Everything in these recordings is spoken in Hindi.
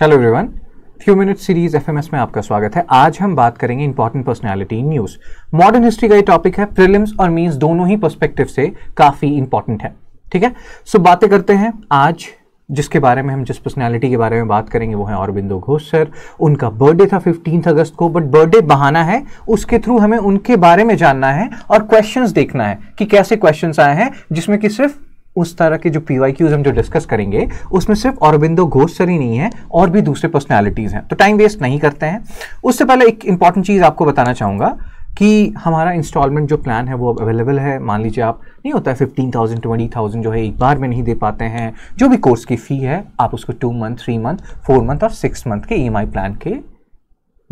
hello everyone few minute series FMS में आपका स्वागत है आज हम बात करेंगे important personality in news modern history का ये टॉपिक है प्रिलिम्स और मींस दोनों ही पर्सपेक्टिव से काफी इंपॉर्टेंट है ठीक है सो so, बातें करते हैं आज जिसके बारे में हम जिस पर्सनालिटी के बारे में बात करेंगे वो है औरबिंदो घोष सर उनका बर्थडे था फिफ्टीन अगस्त को बट बर्थडे बहाना है उसके थ्रू हमें उनके बारे में जानना है और क्वेश्चंस देखना है कि कैसे क्वेश्चंस आए हैं जिसमें कि सिर्फ उस तरह के जो पी वाई क्यूज हम जो डिस्कस करेंगे उसमें सिर्फ औरबिंदो घोष सर ही नहीं है और भी दूसरे पर्सनैलिटीज़ हैं तो टाइम वेस्ट नहीं करते हैं उससे पहले एक इंपॉर्टेंट चीज़ आपको बताना चाहूँगा कि हमारा इंस्टॉलमेंट जो प्लान है वो अब अवेलेबल है मान लीजिए आप नहीं होता है फिफ्टीन थाउजेंड ट्वेंटी थाउजेंड जो है एक बार में नहीं दे पाते हैं जो भी कोर्स की फ़ी है आप उसको two month three month four month और सिक्स मंथ के ई e प्लान के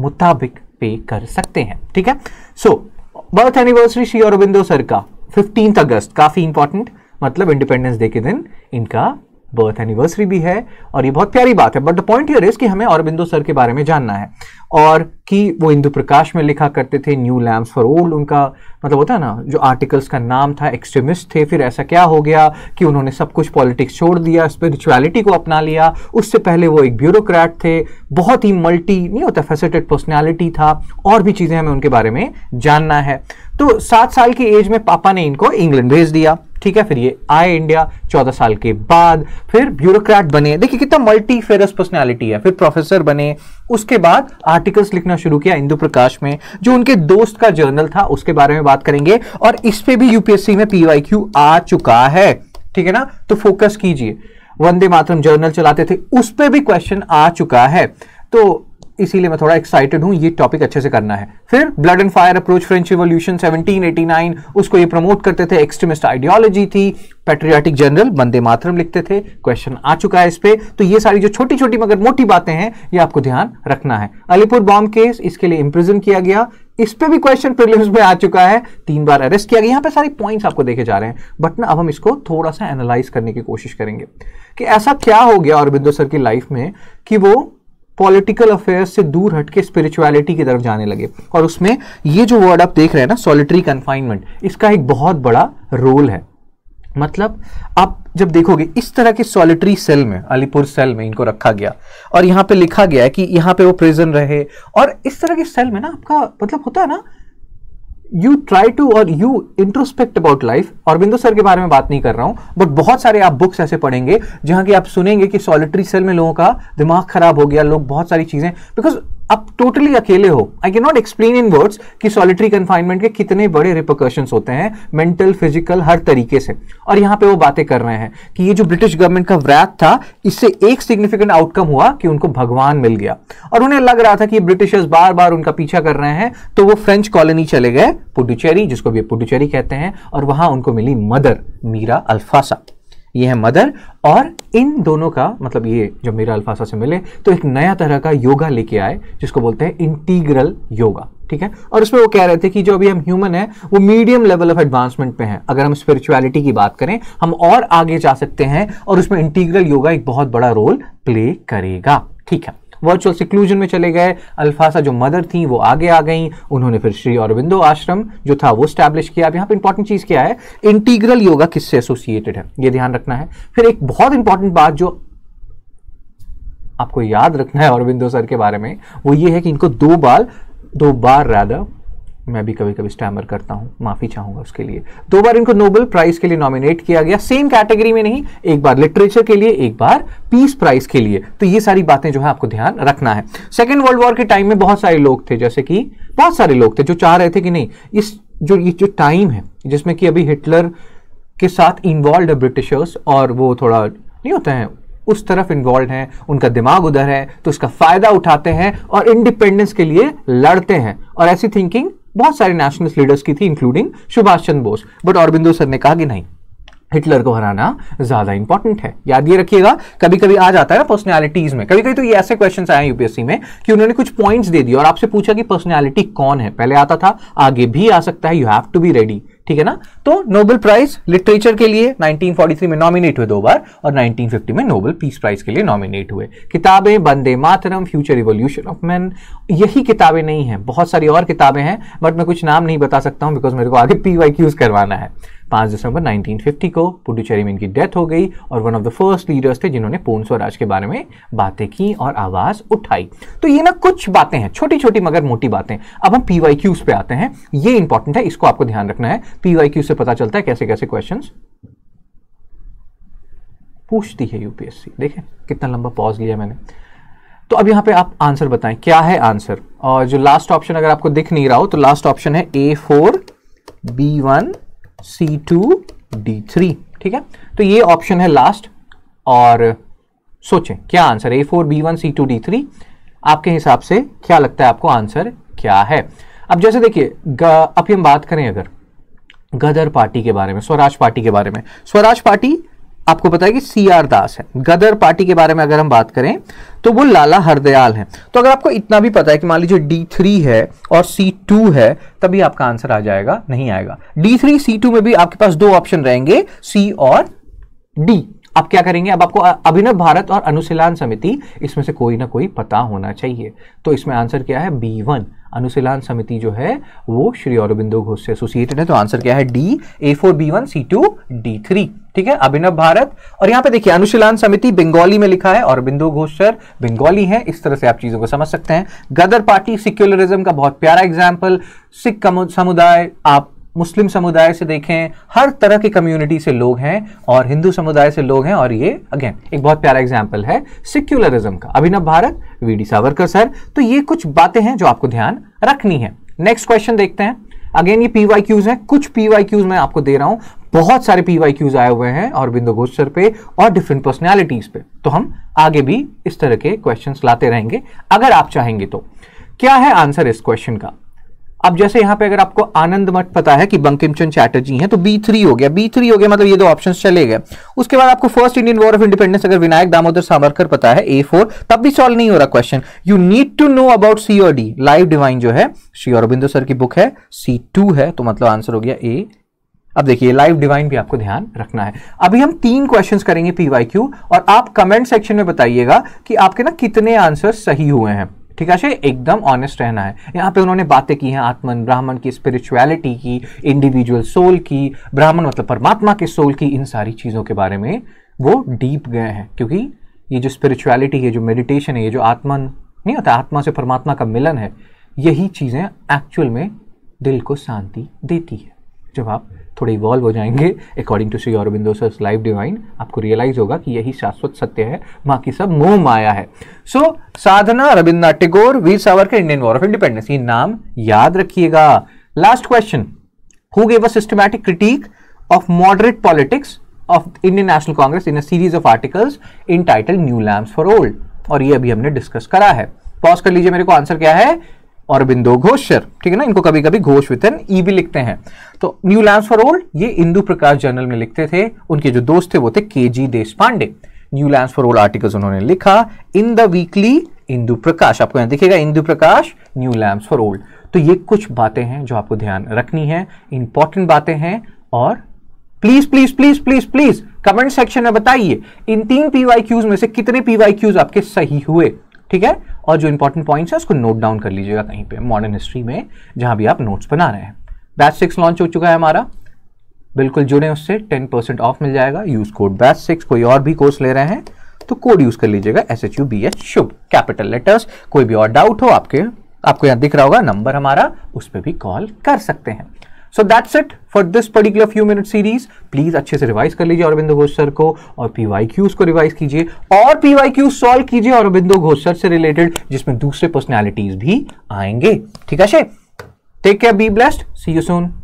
मुताबिक पे कर सकते हैं ठीक है सो बर्थ एनिवर्सरी श्री और सर का फिफ्टीन अगस्त काफ़ी इंपॉर्टेंट मतलब इंडिपेंडेंस डे के दिन इनका बर्थ एनिवर्सरी भी है और ये बहुत प्यारी बात है but the point here is कि हमें औरबिंदो सर के बारे में जानना है और कि वो इंदु प्रकाश में लिखा करते थे न्यू लैम्स फॉर ओल्ड उनका मतलब होता है ना जो आर्टिकल्स का नाम था एक्सट्रीमिस्ट थे फिर ऐसा क्या हो गया कि उन्होंने सब कुछ पॉलिटिक्स छोड़ दिया स्पिरिचुअलिटी को अपना लिया उससे पहले वो एक ब्यूरोक्रेट थे बहुत ही मल्टी नहीं होता फैसेटेड पर्सनैलिटी था और भी चीज़ें हमें उनके बारे में जानना है तो सात साल की एज में पापा ने इनको इंग्लैंड भेज दिया ठीक है फिर ये आए इंडिया चौदह साल के बाद फिर ब्यूरोक्रेट बने देखिए कितना मल्टी फेरस पर्सनैलिटी है फिर प्रोफेसर बने उसके बाद आर्टिकल्स लिखना शुरू किया इंदु प्रकाश में जो उनके दोस्त का जर्नल था उसके बारे में बात करेंगे और इस पर भी यूपीएससी में पी आ चुका है ठीक है ना तो फोकस कीजिए वंदे मातरम जर्नल चलाते थे उस पर भी क्वेश्चन आ चुका है तो इसीलिए मैं थोड़ा एक्साइटेड हूं ये टॉपिक अच्छे से करना है फिर blood and fire approach French revolution 1789 उसको ये प्रमोट करते थे एक्सट्रीमिस्ट आइडियोलॉजी थी पेट्रियाटिक जनरल बंदे मातरम लिखते थे क्वेश्चन आ चुका है इस पर तो ये सारी जो छोटी छोटी मगर मोटी बातें हैं ये आपको ध्यान रखना है अलीपुर बॉम्ब केस इसके लिए इम्प्रिजन किया गया इस पे भी क्वेश्चन प्रीलिम्स में आ चुका है तीन बार अरेस्ट किया गया यहाँ पे सारे पॉइंट्स आपको देखे जा रहे हैं बट ना अब हम इसको थोड़ा सा एनालाइज करने की कोशिश करेंगे कि ऐसा क्या हो गया अरबिंदो सर की लाइफ में कि वो पॉलिटिकल अफेयर्स से दूर हटके स्पिरिचुअलिटी की तरफ जाने लगे और उसमें ये जो वर्ड आप देख रहे हैं ना सॉलिटरी कन्फाइनमेंट इसका एक बहुत बड़ा रोल है मतलब आप जब देखोगे इस तरह के सॉलिटरी सेल में अलीपुर सेल में इनको रखा गया और यहाँ पे लिखा गया है कि यहाँ पे वो प्रिजन रहे और इस तरह के सेल में ना आपका मतलब होता है ना यू ट्राई टू और यू इंट्रोस्पेक्ट अबाउट लाइफ बिंदु सर के बारे में बात नहीं कर रहा हूं बट बहुत सारे आप बुक्स ऐसे पढ़ेंगे जहां की आप सुनेंगे कि सॉलिटरी सेल में लोगों का दिमाग खराब हो गया लोग बहुत सारी चीज़ें बिकॉज आप टोटली अकेले हो I can not explain in words कि सॉलिटरी कन्फाइनमेंट के कितने बड़े रिपोकर्शन होते हैं मेंटल फिजिकल हर तरीके से और यहां पे वो बातें कर रहे हैं कि ये जो ब्रिटिश गवर्नमेंट का व्रैप था इससे एक सिग्निफिकेंट आउटकम हुआ कि उनको भगवान मिल गया और उन्हें लग रहा था कि ब्रिटिशर्स बार बार उनका पीछा कर रहे हैं तो वो फ्रेंच कॉलोनी चले गए पुडुचेरी जिसको भी पुडुचेरी कहते हैं और वहां उनको मिली मदर मीरा अल्फासा ये है मदर और इन दोनों का मतलब ये जब मेरा अल्फासा से मिले तो एक नया तरह का योगा लेके आए जिसको बोलते हैं इंटीग्रल योगा ठीक है और उसमें वो कह रहे थे कि जो अभी हम ह्यूमन है वो मीडियम लेवल ऑफ एडवांसमेंट पे हैं अगर हम स्पिरिचुअलिटी की बात करें हम और आगे जा सकते हैं और उसमें इंटीग्रल योगा एक बहुत बड़ा रोल प्ले करेगा ठीक है वर्चुअल सिक्लूजन में चले गए अल्फासा जो मदर थी वो आगे आ गई उन्होंने फिर श्री अरविंदो आश्रम जो था वो स्टैब्लिश किया अब यहाँ पर इंपॉर्टेंट चीज़ क्या है इंटीग्रल योगा किससे एसोसिएटेड है ये ध्यान रखना है फिर एक बहुत इंपॉर्टेंट बात जो आपको याद रखना है अरविंदो सर के बारे में वो ये है कि इनको दो बार दो बार राधा मैं भी कभी कभी स्टैमर करता हूँ माफ़ी चाहूंगा उसके लिए दो बार इनको नोबेल प्राइज़ के लिए नॉमिनेट किया गया सेम कैटेगरी में नहीं एक बार लिटरेचर के लिए एक बार पीस प्राइज़ के लिए तो ये सारी बातें जो है आपको ध्यान रखना है सेकेंड वर्ल्ड वॉर के टाइम में बहुत सारे लोग थे जैसे कि बहुत सारे लोग थे जो चाह रहे थे कि नहीं इस जो ये जो टाइम है जिसमें कि अभी हिटलर के साथ इन्वॉल्व है ब्रिटिशर्स और वो थोड़ा नहीं होते हैं उस तरफ इन्वॉल्व हैं उनका दिमाग उधर है तो उसका फ़ायदा उठाते हैं और इंडिपेंडेंस के लिए लड़ते हैं और ऐसी थिंकिंग बहुत सारे नेशनलिस्ट लीडर्स की थी including Subhash Chandra Bose but Aurobindo sir ने कहा कि नहीं हिटलर को हराना ज्यादा इंपॉर्टेंट है याद ये रखिएगा कभी कभी आ जाता है ना पर्सनैलिटीज में कभी कभी तो ये ऐसे क्वेश्चन आए यूपीएससी में कि उन्होंने कुछ पॉइंट्स दे दिए और आपसे पूछा कि पर्सनैलिटी कौन है पहले आता था आगे भी आ सकता है you have to be ready ठीक है ना तो नोबेल प्राइज लिटरेचर के लिए 1943 में नॉमिनेट हुए दो बार और 1950 में नोबेल पीस प्राइज के लिए नॉमिनेट हुए किताबें Bande Mataram future revolution of man यही किताबें नहीं हैं बहुत सारी और किताबें हैं बट मैं कुछ नाम नहीं बता सकता हूँ बिकॉज मेरे को आगे पी वाई क्यूज करवाना है पांच दिसंबर 1950 को पुडुचेरी में इनकी डेथ हो गई और one of the first leaders थे जिन्होंने पूर्ण स्वराज के बारे में बातें की और आवाज़ उठाई तो ये ना कुछ बातें हैं छोटी छोटी मगर मोटी बातें अब हम पीवाई क्यूज पे आते हैं ये इंपॉर्टेंट है इसको आपको ध्यान रखना है पीवाई क्यू से से पता चलता है कैसे कैसे क्वेश्चन पूछती है यूपीएससी देखें कितना लंबा पॉज लिया मैंने तो अब यहां पे आप आंसर बताएं क्या है आंसर और जो लास्ट ऑप्शन अगर आपको दिख नहीं रहा हो तो लास्ट ऑप्शन है A four B one C two D three ठीक है तो ये ऑप्शन है लास्ट और सोचें क्या answer A four B one C two D three आपके हिसाब से क्या लगता है आपको आंसर क्या है अब जैसे देखिए अब हम बात करें अगर गदर पार्टी के बारे में स्वराज पार्टी के बारे में स्वराज पार्टी आपको पता है कि सी आर दास है गदर पार्टी के बारे में अगर हम बात करें तो वो लाला हरदयाल हैं तो अगर आपको इतना भी पता है कि मान लीजिए डी थ्री है और सी टू है तभी आपका आंसर आ जाएगा नहीं आएगा डी थ्री सी टू में भी आपके पास दो ऑप्शन रहेंगे सी और डी अब क्या करेंगे अब आपको अभिनव भारत और अनुशीलन समिति इसमें से कोई ना कोई पता होना चाहिए तो इसमें आंसर क्या है बी वन अनुशीलन समिति जो है वो श्री औरबिंदो घोष से एसोसिएटेड है तो आंसर क्या है D A four B one C two D three ठीक है अभिनव भारत और यहां पे देखिए अनुशीलन समिति बंगाली में लिखा है और बिंदु घोष सर बंगाली है इस तरह से आप चीजों को समझ सकते हैं गदर पार्टी सिक्युलरिज्म का बहुत प्यारा एग्जाम्पल सिख समुदाय आप मुस्लिम समुदाय से देखें हर तरह के कम्युनिटी से लोग हैं और हिंदू समुदाय से लोग हैं और ये अगेन एक बहुत प्यारा एग्जाम्पल है सिक्युलरिज्म का Abhinav Bharat V D Savarkar sir तो ये कुछ बातें हैं जो आपको ध्यान रखनी है नेक्स्ट क्वेश्चन देखते हैं अगेन ये पीवाई क्यूज हैं कुछ पीवाई क्यूज मैं आपको दे रहा हूं बहुत सारे पी वाई क्यूज आए हुए हैं और बिंदु घोषर पे और डिफरेंट पर्सनैलिटीज पे तो हम आगे भी इस तरह के क्वेश्चन लाते रहेंगे अगर आप चाहेंगे तो क्या है आंसर इस क्वेश्चन का अब जैसे यहां पे अगर आपको आनंद मठ पता है कि बंकिमचंद चैटर्जी हैं तो बी थ्री हो गया बी थ्री हो गया मतलब ये दो ऑप्शंस चले गए उसके बाद आपको first Indian war of independence अगर विनायक दामोदर सावरकर पता है ए फोर तब भी सॉल्व नहीं हो रहा question you need to know about C और डी लाइव डिवाइन जो है श्री अरबिंदो सर की बुक है सी टू है तो मतलब आंसर हो गया ए अब देखिए लाइव डिवाइन भी आपको ध्यान रखना है अभी हम तीन क्वेश्चंस करेंगे पीवाईक्यू और आप कमेंट सेक्शन में बताइएगा कि आपके ना कितने आंसर सही हुए हैं ठीक है एकदम ऑनेस्ट रहना है यहाँ पे उन्होंने बातें की हैं आत्मन ब्राह्मण की स्पिरिचुअलिटी की इंडिविजुअल सोल की ब्राह्मण मतलब परमात्मा के सोल की इन सारी चीज़ों के बारे में वो डीप गए हैं क्योंकि ये जो स्पिरिचुअलिटी है जो मेडिटेशन है ये जो आत्मन नहीं होता आत्मा से परमात्मा का मिलन है यही चीज़ें एक्चुअल में दिल को शांति देती है जब आप थोड़े इवॉल्व हो जाएंगे according to Shri Aurobindo sir life divine आपको रियलाइज होगा कि यही शाश्वत सत्य है बाकी सब मोह माया है so so, Sadhana Rabindranath Tagore Veer Savarkar Indian war of independence ये नाम याद रखिएगा last question who gave a systematic critique of moderate politics of Indian National Congress in a series of articles in titled new lamps for old और ये अभी हमने डिस्कस करा है पॉज कर लीजिए मेरे को आंसर क्या है और बिंदो घोषर ठीक है ना इनको कभी कभी घोष विथ एन ई भी लिखते हैं तो न्यू लैंड फॉर ओल्ड ये इंदु प्रकाश जर्नल में लिखते थे उनके जो दोस्त थे वो थे K G Deshpande new land for old articles उन्होंने लिखा in the weekly Indu Prakash आपको यहां दिखेगा Indu Prakash new land for old तो ये कुछ बातें हैं जो आपको ध्यान रखनी है इंपॉर्टेंट बातें हैं और please please please please please comment section में बताइए इन तीन पीवाई में से कितने पीवाई आपके सही हुए ठीक है और जो इंपॉर्टेंट पॉइंट्स हैं उसको नोट डाउन कर लीजिएगा कहीं पे मॉडर्न हिस्ट्री में जहाँ भी आप नोट्स बना रहे हैं बैच सिक्स लॉन्च हो चुका है हमारा बिल्कुल जुड़े उससे टेन परसेंट ऑफ मिल जाएगा यूज कोड बैच सिक्स कोई और भी कोर्स ले रहे हैं तो कोड यूज कर लीजिएगा S H U B H Shubh capital letters कोई भी और डाउट हो आपके आपको यहाँ दिख रहा होगा नंबर हमारा उस पर भी कॉल कर सकते हैं so that's it for this particular few minute series please अच्छे से रिवाइज कर लीजिए अरविंदो घोष सर को और पीवाई क्यूज को रिवाइज कीजिए और पीवाई क्यूज सॉल्व कीजिए अरविंदो घोष सर से रिलेटेड जिसमें दूसरे पर्सनैलिटीज भी आएंगे ठीक है शे take care be blessed see you Son